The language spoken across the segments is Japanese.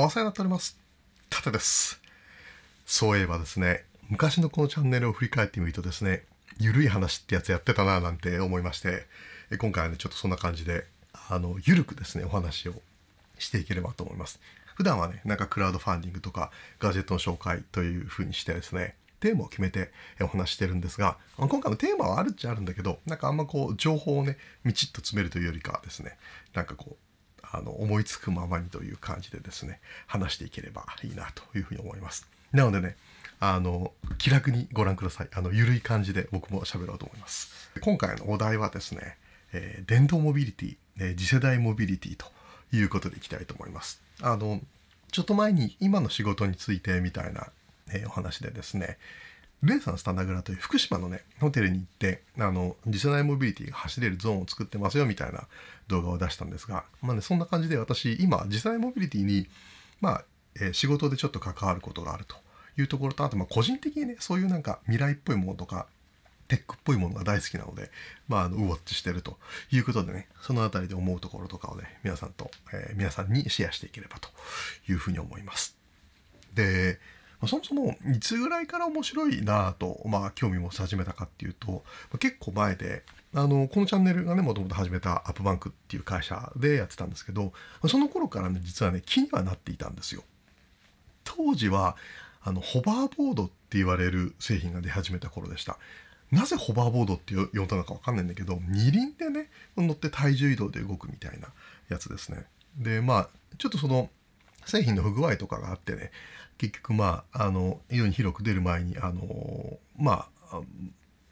お世話になっております。たてです。そういえばですね、昔のこのチャンネルを振り返ってみるとですね、ゆるい話ってやつやってたななんて思いまして、今回はね、ちょっとそんな感じで、あの、ゆるくですね、お話をしていければと思います。普段はね、なんかクラウドファンディングとかガジェットの紹介というふうにしてですね、テーマを決めてお話してるんですが、今回のテーマはあるっちゃあるんだけど、なんかあんまこう情報をね、みちっと詰めるというよりかはですね、なんかこうあの思いつくままにという感じでですね話していければいいなというふうに思いますなのでねあの気楽にご覧くださいあの緩い感じで僕も喋ろうと思います今回のお題はですね、えー、電動モビリティ、えー、次世代モビリティということでいきたいと思いますあのちょっと前に今の仕事についてみたいな、えー、お話でですねレネサンスタナグラという福島のね、ホテルに行って、あの、次世代モビリティが走れるゾーンを作ってますよみたいな動画を出したんですが、まあね、そんな感じで私、今、次世代モビリティに、まあ、えー、仕事でちょっと関わることがあるというところと、あと、まあ、個人的にね、そういうなんか未来っぽいものとか、テックっぽいものが大好きなので、まあ、あの、ウォッチしてるということでね、そのあたりで思うところとかをね、皆さんと、えー、皆さんにシェアしていければというふうに思います。で、そもそもいつぐらいから面白いなと、まあ、興味持ち始めたかっていうと結構前であのこのチャンネルがねもともと始めたアップバンクっていう会社でやってたんですけどその頃からね実はね気にはなっていたんですよ。当時はあのホバーボードって言われる製品が出始めた頃でした。なぜホバーボードって呼んだのか分かんないんだけど二輪でね乗って体重移動で動くみたいなやつですね。でまあちょっとその製品の不具合とかがあってね結局まああの世に広く出る前にあのまあ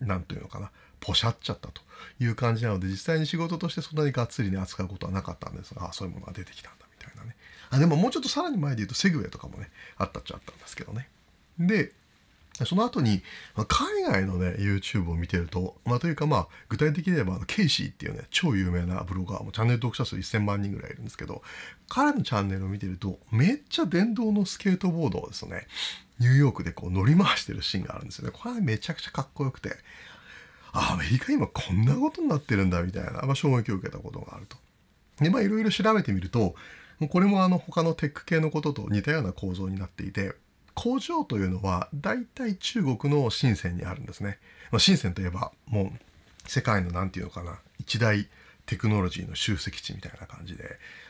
何というのかなポシャっちゃったという感じなので実際に仕事としてそんなにがっつりね扱うことはなかったんですがそういうものが出てきたんだみたいなねあでももうちょっとさらに前で言うとセグウェイとかもねあったっちゃあったんですけどねでその後に、ま海外のね、YouTube を見てると、まあ、というかまあ、具体的に言えば、ケイシーっていうね、超有名なブロガー、もチャンネル読者数1000万人ぐらいいるんですけど、彼のチャンネルを見てると、めっちゃ電動のスケートボードをですね、ニューヨークでこう乗り回してるシーンがあるんですよね。これはめちゃくちゃかっこよくて、アメリカ今こんなことになってるんだ、みたいな、まあ、衝撃を受けたことがあると。で、まあ、いろいろ調べてみると、これもあの、他のテック系のことと似たような構造になっていて、工場というのは大体中国の深センにあるんですね。まあ、深センといえばもう世界の何て言うのかな一大テクノロジーの集積地みたいな感じで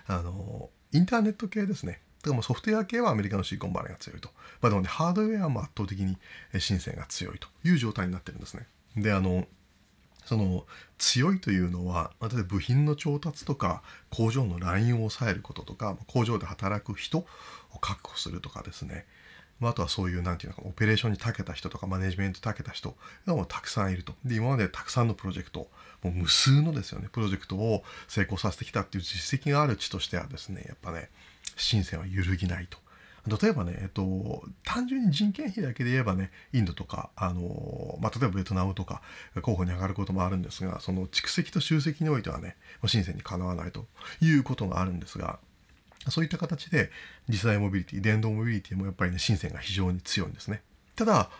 あのインターネット系ですね。だからもうソフトウェア系はアメリカのシリコンバレーが強いと。まあ、でもね、ハードウェアも圧倒的に深センが強いという状態になってるんですね。で、あの、その強いというのは例えば部品の調達とか工場のラインを抑えることとか工場で働く人を確保するとかですねまあ、あとはそういう、なんていうのかオペレーションに長けた人とか、マネジメント長けた人がもうたくさんいると。で、今までたくさんのプロジェクト、もう無数のですよね、プロジェクトを成功させてきたっていう実績がある地としてはですね、やっぱね、深圳は揺るぎないと。例えばね、えっと、単純に人件費だけで言えばね、インドとか、あの、まあ、例えばベトナムとか候補に上がることもあるんですが、その蓄積と集積においてはね、深セにかなわないということがあるんですが、そういった形で次世代モビリティ電動モビリティもやっぱりね深センが非常に強いんですね。ただ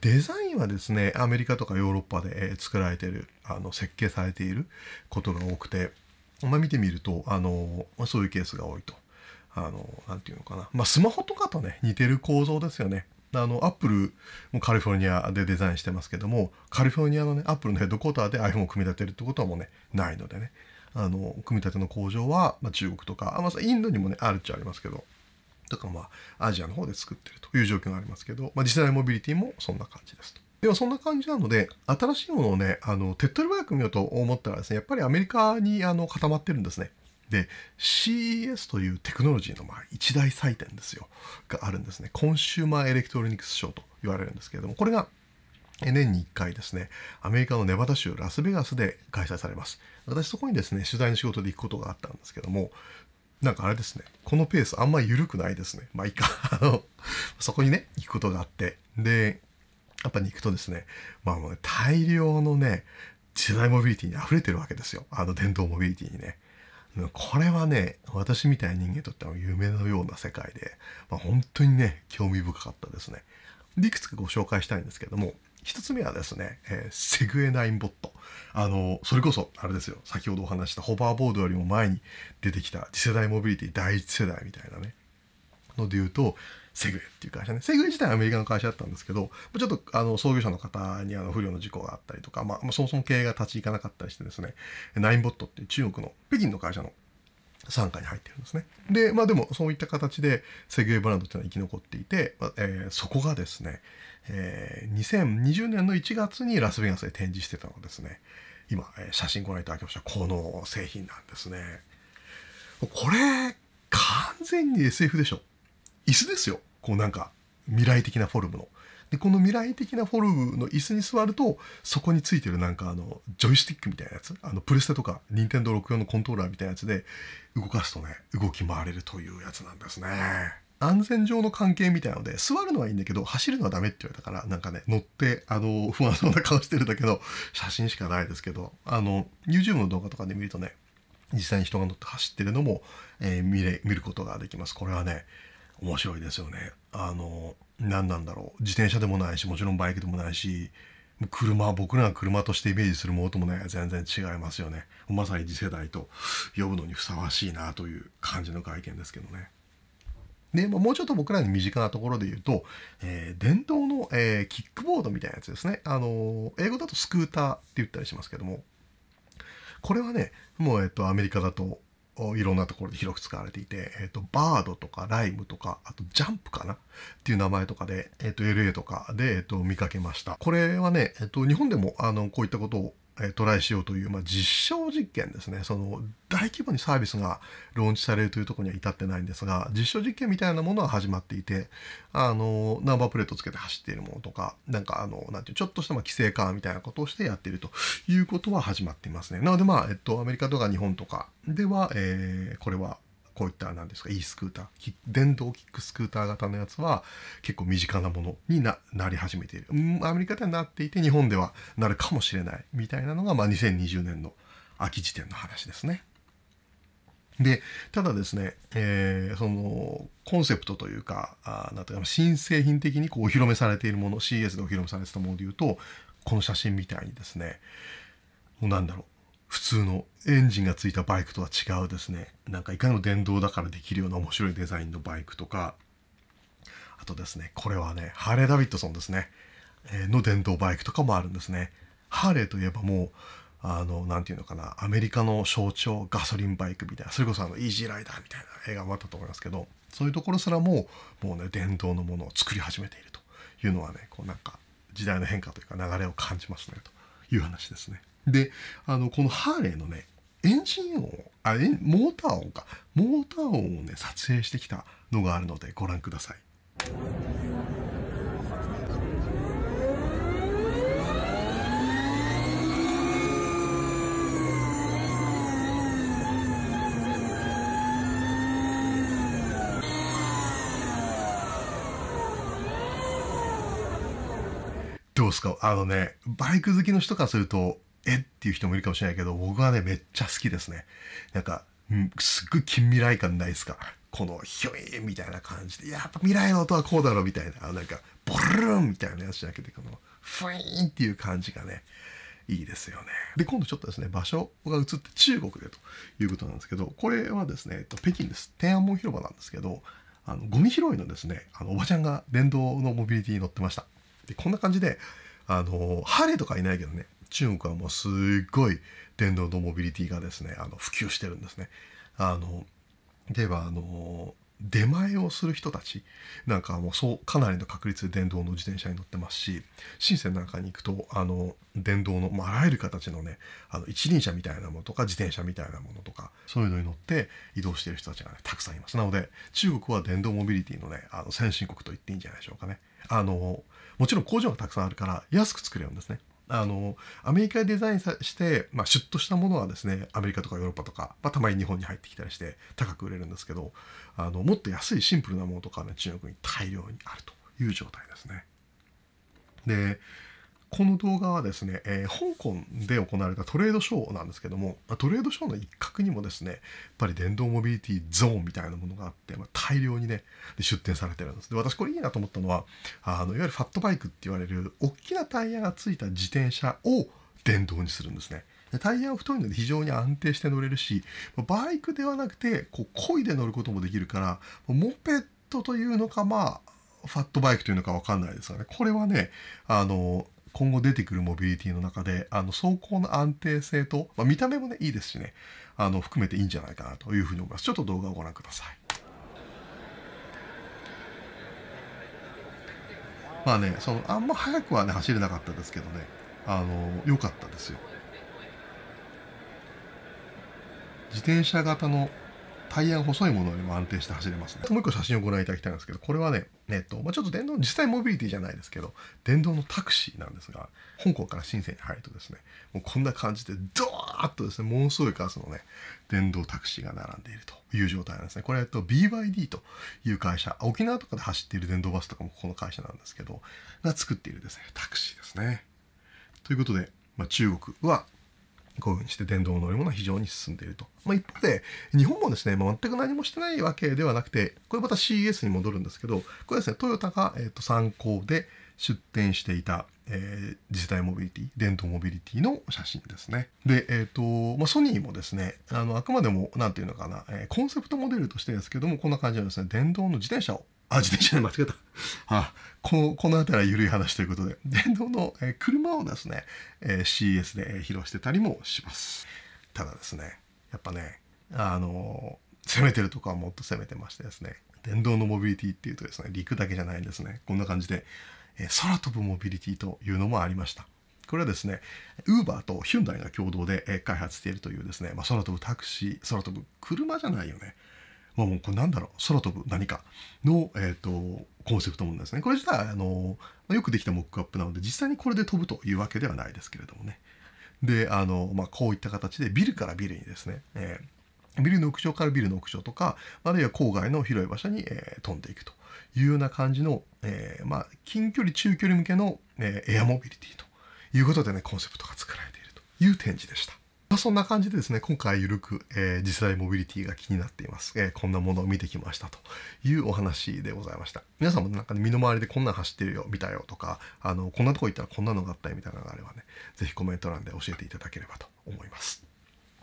デザインはですねアメリカとかヨーロッパで作られてるあの設計されていることが多くて、まあ、見てみるとあのそういうケースが多いと。あの、なんていうのかな。まあ、スマホとかとね、似てる構造ですよね。あの、アップルもカリフォルニアでデザインしてますけども、カリフォルニアのね、アップルのヘッドコーターで iPhone を組み立てるってことはもうね、ないのでね。あの組み立ての工場は、まあ、中国とか、まあ、インドにもねあるっちゃありますけどとかまあアジアの方で作ってるという状況がありますけど、まあ、次世代モビリティもそんな感じですと。ではそんな感じなので新しいものをねあの手っ取り早く見ようと思ったらですねやっぱりアメリカにあの固まってるんですね。で CES というテクノロジーのまあ一大祭典ですよがあるんですねコンシューマーエレクトロニクスショーと言われるんですけれどもこれが年に1回ですねアメリカのネバダ州ラスベガスで開催されます私そこにですね取材の仕事で行くことがあったんですけどもなんかあれですねこのペースあんま緩くないですねまあいいかあのそこにね行くことがあってでやっぱに行くとですねまあもう、ね、大量のね次代モビリティに溢れてるわけですよあの電動モビリティにねこれはね私みたいな人間にとっては夢のような世界で、まあ、本当にね興味深かったですねでいくつかご紹介したいんですけども1つ目はですね、えー、セグウェンボット。あの、それこそ、あれですよ、先ほどお話したホバーボードよりも前に出てきた次世代モビリティ第一世代みたいなね、ので言うと、セグウェイっていう会社ね。セグウェイ自体はアメリカの会社だったんですけど、ちょっとあの創業者の方にあの不良の事故があったりとか、まあ、そもそも経営が立ち行かなかったりしてですね、ナインボットっていう中国の北京の会社の傘下に入ってるんですね。で、まあでもそういった形でセグウェイブランドっていうのは生き残っていて、えー、そこがですね、えー、2020年の1月にラスベガスで展示してたのですね、今、えー、写真ご覧いただきましたこの製品なんですね。これ、完全に SF でしょ。椅子ですよ。こうなんか未来的なフォルムの。でこの未来的なフォルムの椅子に座るとそこについてるなんかあのジョイスティックみたいなやつあのプレステとか任天堂64のコントローラーみたいなやつで動かすとね動き回れるというやつなんですね。安全上の関係みたいなので座るのはいいんだけど走るのはダメって言われたからなんかね乗ってあの不安そうな顔してるんだけど写真しかないですけどあの YouTube の動画とかで見るとね実際に人が乗って走ってるのも、えー、見れ見ることができます。これはね面白いですよねあの何なんだろう自転車でもないしもちろんバイクでもないし車僕らが車としてイメージするものともね全然違いますよねまさに次世代と呼ぶのにふさわしいなという感じの外見ですけどねで、まあ、もうちょっと僕らに身近なところで言うと、えー、電動の、えー、キックボードみたいなやつですねあのー、英語だとスクーターって言ったりしますけどもこれはねもうえっとアメリカだといろんなところで広く使われていて、えっ、ー、と、バードとかライムとか、あとジャンプかなっていう名前とかで、えっ、ー、と、LA とかで、えっ、ー、と、見かけました。これはね、えっ、と、日本でも、あの、こういったことをトライしようという、まあ、実証実験ですねその大規模にサービスがローンチされるというところには至ってないんですが実証実験みたいなものは始まっていてあのナンバープレートつけて走っているものとかなんかあのなんていうちょっとしたま規制化みたいなことをしてやっているということは始まっていますねなのでまあ、えっと、アメリカとか日本とかでは、えー、これはこういった何ですか e スクーター電動キックスクーター型のやつは結構身近なものになり始めているアメリカではなっていて日本ではなるかもしれないみたいなのが、まあ、2020年の秋時点の話ですね。でただですね、えー、そのコンセプトというかあなんていうか新製品的にこうお披露目されているもの CS でお披露目されてたものでいうとこの写真みたいにですねもうなんだろう普通のエンジンがついたバイクとは違うですねなんかいかにも電動だからできるような面白いデザインのバイクとかあとですねこれはねハーレー・ダビッドソンですね、えー、の電動バイクとかもあるんですねハーレーといえばもうあの、何て言うのかな、アメリカの象徴、ガソリンバイクみたいな、それこそあの、イージーライダーみたいな映画もあったと思いますけど、そういうところすらも、もうね、電動のものを作り始めているというのはね、こうなんか、時代の変化というか流れを感じますね、という話ですね。であのこのハーレーのねエンジン音あエモーター音かモーター音をね撮影してきたのがあるのでご覧ください。どうすかあのね、バイク好きの人からすると、えっていう人もいるかもしれないけど、僕はね、めっちゃ好きですね。なんか、うん、すっごい近未来感ないですかこのヒョイみたいな感じで、やっぱ未来の音はこうだろうみたいな、なんか、ボルーンみたいなやつじゃなくて、この、フィーンっていう感じがね、いいですよね。で、今度ちょっとですね、場所が移って中国でということなんですけど、これはですね、えっと、北京です。天安門広場なんですけど、あのゴミ拾いのですね、あのおばちゃんが電動のモビリティに乗ってました。で、こんな感じで、あの、ハーレーとかいないけどね、中国はもうすっごい電動のモビリティがですねあの普及してるんですね。あのではあの出前をする人たちなんかもそうかなりの確率で電動の自転車に乗ってますし深センなんかに行くとあの電動の、まあ、あらゆる形のねあの一輪車みたいなものとか自転車みたいなものとかそういうのに乗って移動している人たちが、ね、たくさんいますなので中国は電動モビリティのねあの先進国と言っていいんじゃないでしょうかねあのもちろん工場がたくさんあるから安く作れるんですねあのアメリカでデザインして、まあ、シュッとしたものはですねアメリカとかヨーロッパとか、まあ、たまに日本に入ってきたりして高く売れるんですけどあのもっと安いシンプルなものとかね中国に大量にあるという状態ですね。でこの動画はですね、えー、香港で行われたトレードショーなんですけども、トレードショーの一角にもですね、やっぱり電動モビリティゾーンみたいなものがあって、まあ、大量にね、出展されてるんです。で、私これいいなと思ったのは、あのいわゆるファットバイクって言われる、大きなタイヤがついた自転車を電動にするんですね。タイヤは太いので非常に安定して乗れるし、バイクではなくて、こう、漕いで乗ることもできるから、モペットというのか、まあ、ファットバイクというのか分かんないですがね、これはね、あの、今後出てくるモビリティの中で、あの、走行の安定性と、まあ、見た目もね、いいですしね、あの、含めていいんじゃないかなというふうに思います。ちょっと動画をご覧ください。まあね、そのあんま速くはね走れなかったですけどね、あの良かったですよ。自転車型のタイヤが細いものよりも安定して走れますねもう一個写真をご覧いただきたいんですけどこれはね、えっとまあ、ちょっと電動実際モビリティじゃないですけど電動のタクシーなんですが香港から深センに入るとですねもうこんな感じでドーッとですねものすごい数のね電動タクシーが並んでいるという状態なんですねこれ、えっと、BYD という会社沖縄とかで走っている電動バスとかもここの会社なんですけどが作っているですねタクシーですねということで、まあ、中国はこういうふうにして電動乗り物は非常に進んでいると。まあ、一方で、日本もですね、まあ、全く何もしてないわけではなくて、これまた CES に戻るんですけど、これですね、トヨタが、えー、と参考で出展していた、えー、次世代モビリティ、電動モビリティの写真ですね。で、えっ、ー、と、まあ、ソニーもですね、あの、あくまでも、なんていうのかな、えー、コンセプトモデルとしてですけども、こんな感じのですね、電動の自転車をあ自転車で間違えたあここの辺りは緩い話ということで電動の、え車をですね、え CS で披露してたりもしますただですねやっぱねあの攻めてるとこはもっと攻めてましてですね電動のモビリティっていうとですね陸だけじゃないんですねこんな感じで、え空飛ぶモビリティというのもありましたこれはですね、ウーバーとヒュンダイが共同で開発しているというですね、まあ、空飛ぶタクシー、空飛ぶ車じゃないよね。まあ、もうこれなんだろう空飛ぶ何かの、えーと、コンセプトもですねこれ自体あのよくできたモックアップなので実際にこれで飛ぶというわけではないですけれどもねであの、まあ、こういった形でビルからビルにですね、えー、ビルの屋上からビルの屋上とかあるいは郊外の広い場所に、えー、飛んでいくというような感じの、えー、まあ、近距離中距離向けの、えエアモビリティということでねコンセプトが作られているという展示でした。まあ、そんな感じでですね、今回ゆるく、えー、次世代モビリティが気になっています、えー、こんなものを見てきましたというお話でございました。皆さんもなんか、ね、身の回りでこんなん走ってるよ、見たよとか、あの、こんなとこ行ったらこんなのがあったよみたいなのがあればね、ぜひコメント欄で教えていただければと思います。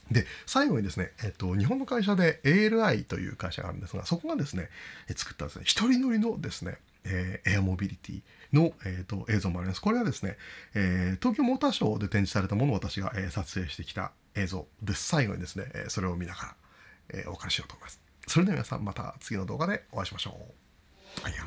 で、最後にですね、えっと、日本の会社で ALI という会社があるんですが、そこがですね、作ったですね、一人乗りのですね、えー、エアモビリティの、えーと、と映像もあります。これはですね、えー、東京モーターショーで展示されたものを私が、えー、撮影してきた映像で最後にですね、それを見ながらえお別れしようと思います。それでは皆さんまた次の動画でお会いしましょう。バイヤ